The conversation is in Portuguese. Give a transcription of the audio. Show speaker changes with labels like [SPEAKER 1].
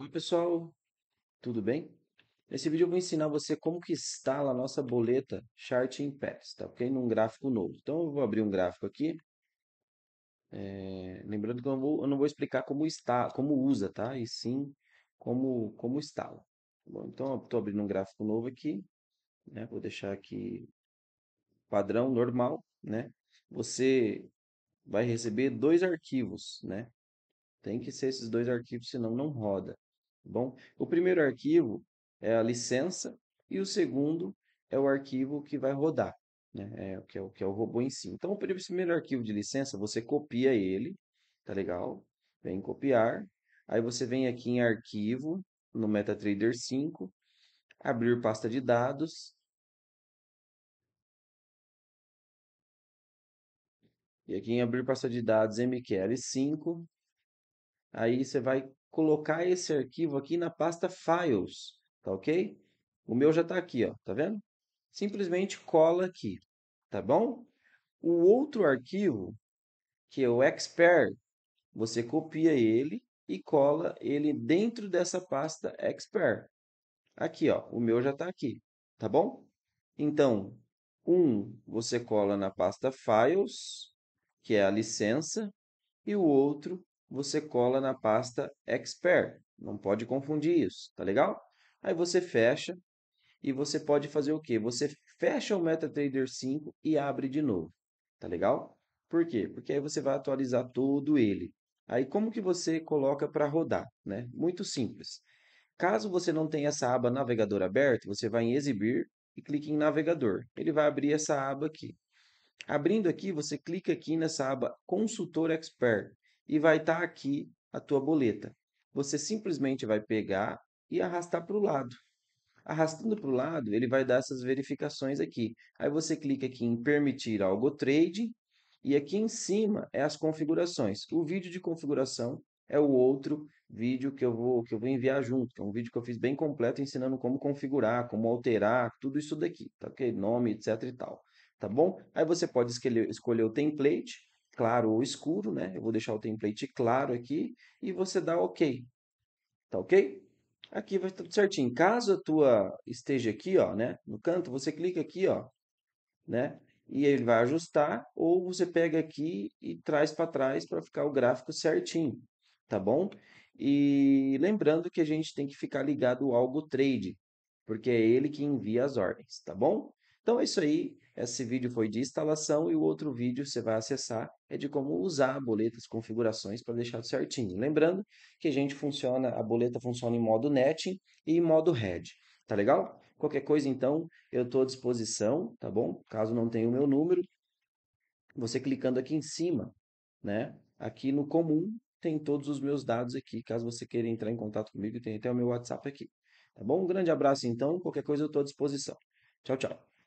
[SPEAKER 1] Oi pessoal, tudo bem? Nesse vídeo eu vou ensinar você como que instala a nossa boleta Chart Impacts, tá ok? Num gráfico novo. Então eu vou abrir um gráfico aqui. É... Lembrando que eu não, vou, eu não vou explicar como está, como usa, tá? E sim como, como instala. Tá bom, então eu estou abrindo um gráfico novo aqui. Né? Vou deixar aqui padrão normal, né? Você vai receber dois arquivos, né? Tem que ser esses dois arquivos, senão não roda. Tá bom? O primeiro arquivo é a licença e o segundo é o arquivo que vai rodar, né? É, que, é o, que é o robô em si. Então, o primeiro arquivo de licença, você copia ele, tá legal? Vem copiar. Aí você vem aqui em arquivo, no MetaTrader 5, abrir pasta de dados. E aqui em abrir pasta de dados MQL5, aí você vai colocar esse arquivo aqui na pasta Files, tá ok? O meu já está aqui, ó, tá vendo? Simplesmente cola aqui, tá bom? O outro arquivo, que é o Expert, você copia ele e cola ele dentro dessa pasta Expert. Aqui, ó, o meu já está aqui, tá bom? Então, um você cola na pasta Files, que é a licença, e o outro você cola na pasta expert. Não pode confundir isso, tá legal? Aí você fecha e você pode fazer o quê? Você fecha o MetaTrader 5 e abre de novo, tá legal? Por quê? Porque aí você vai atualizar todo ele. Aí como que você coloca para rodar, né? Muito simples. Caso você não tenha essa aba navegador aberta, você vai em exibir e clica em navegador. Ele vai abrir essa aba aqui. Abrindo aqui, você clica aqui nessa aba consultor expert e vai estar tá aqui a tua boleta. Você simplesmente vai pegar e arrastar para o lado. Arrastando para o lado, ele vai dar essas verificações aqui. Aí você clica aqui em permitir algo trade e aqui em cima é as configurações. O vídeo de configuração é o outro vídeo que eu vou que eu vou enviar junto, que é um vídeo que eu fiz bem completo ensinando como configurar, como alterar, tudo isso daqui, tá OK? Nome, etc e tal, tá bom? Aí você pode escolher, escolher o template claro ou escuro, né? Eu vou deixar o template claro aqui e você dá OK. Tá OK? Aqui vai tudo certinho. Caso a tua esteja aqui, ó, né? No canto, você clica aqui, ó, né? E ele vai ajustar ou você pega aqui e traz para trás para ficar o gráfico certinho, tá bom? E lembrando que a gente tem que ficar ligado ao Algo Trade, porque é ele que envia as ordens, tá bom? Então é isso aí. Esse vídeo foi de instalação e o outro vídeo você vai acessar é de como usar a boleta, as configurações para deixar certinho. Lembrando que a gente funciona, a boleta funciona em modo netting e em modo head, tá legal? Qualquer coisa então, eu estou à disposição, tá bom? Caso não tenha o meu número, você clicando aqui em cima, né? Aqui no comum tem todos os meus dados aqui, caso você queira entrar em contato comigo, tem até o meu WhatsApp aqui. Tá bom? Um grande abraço então, qualquer coisa eu estou à disposição. Tchau, tchau.